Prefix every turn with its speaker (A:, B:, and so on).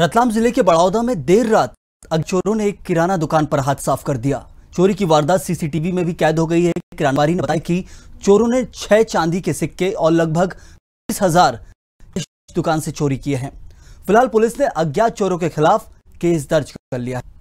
A: रतलाम जिले के बड़ौदा में देर रात अगचोरों ने एक किराना दुकान पर हाथ साफ कर दिया चोरी की वारदात सीसीटीवी में भी कैद हो गई है किरानवारी ने बताया कि चोरों ने छह चांदी के सिक्के और लगभग बीस हजार दुकान से चोरी किए हैं फिलहाल पुलिस ने अज्ञात चोरों के खिलाफ केस दर्ज कर लिया है